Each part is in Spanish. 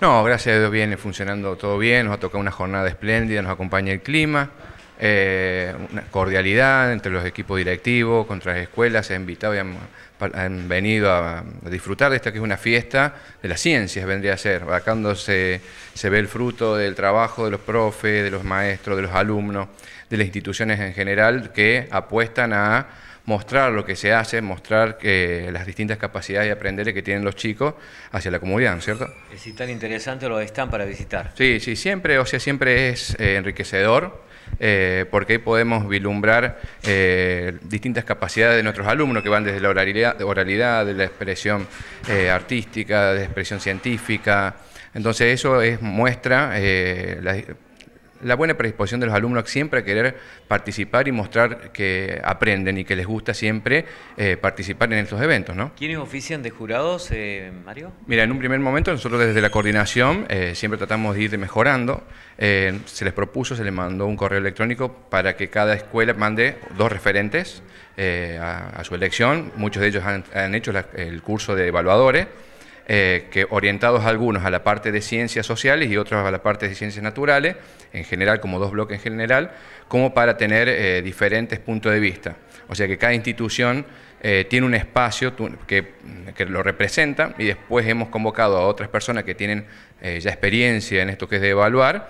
No, gracias a Dios viene funcionando todo bien, nos ha tocado una jornada espléndida, nos acompaña el clima, eh, una cordialidad entre los equipos directivos, contra las escuelas, se han invitado y han, venido a, disfrutar de esta que es una fiesta de las ciencias, vendría a ser, acá se ve el fruto del trabajo de los profes, de los maestros, de los alumnos, de las instituciones en general que apuestan a mostrar lo que se hace, mostrar que las distintas capacidades de aprender que tienen los chicos hacia la comunidad, ¿no es cierto? Es tan interesante lo están para visitar. Sí, sí, siempre, o sea, siempre es eh, enriquecedor. Eh, porque ahí podemos vislumbrar eh, distintas capacidades de nuestros alumnos que van desde la oralidad, oralidad de la expresión artística, de la expresión científica. Entonces eso es muestra la buena predisposición de los alumnos siempre a querer participar y mostrar que aprenden y que les gusta siempre eh, participar en estos eventos. ¿no? ¿Quiénes ofician de jurados, eh, Mario? Mira, en un primer momento nosotros desde la coordinación eh, siempre tratamos de ir mejorando. se les propuso, se les mandó un correo electrónico para que cada escuela mande dos referentes a, su elección. Muchos de ellos han, hecho el curso de evaluadores. Eh, que orientados algunos a la parte de ciencias sociales y otros a la parte de ciencias naturales, en general como dos bloques en general, como para tener eh, diferentes puntos de vista. O sea que cada institución eh, tiene un espacio que, lo representa y después hemos convocado a otras personas que tienen ya experiencia en esto que es de evaluar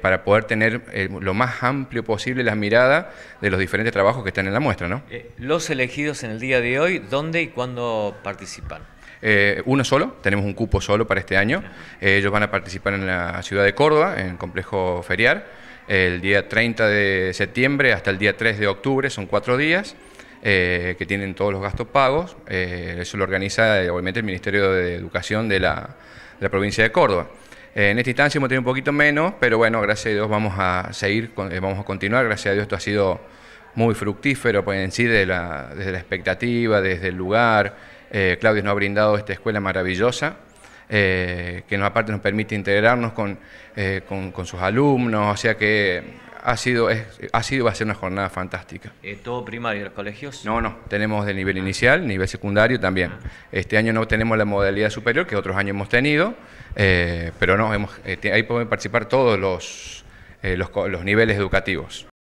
para poder tener lo más amplio posible la mirada de los diferentes trabajos que están en la muestra. los elegidos en el día de hoy, ¿dónde y cuándo participan? Eh, uno solo, tenemos un cupo solo para este año. Eh, ellos van a participar en la ciudad de Córdoba, en el complejo ferial, el día 30 de septiembre hasta el día 3 de octubre, son cuatro días. Eh, que tienen todos los gastos pagos, eso lo organiza obviamente el Ministerio de Educación de la, provincia de Córdoba en esta instancia hemos tenido un poquito menos, pero bueno, gracias a Dios vamos a seguir, vamos a continuar. Gracias a Dios esto ha sido muy fructífero pues en sí, desde la expectativa, desde el lugar. Eh, Claudio nos ha brindado esta escuela maravillosa, eh, que aparte nos permite integrarnos eh, con, sus alumnos, o sea que ha sido, va a ser una jornada fantástica. Eh, ¿Todo primario, los colegios? No, no, tenemos de nivel inicial, nivel secundario también. Ah. Este año no tenemos la modalidad superior que otros años hemos tenido, pero no, ahí pueden participar todos los niveles educativos.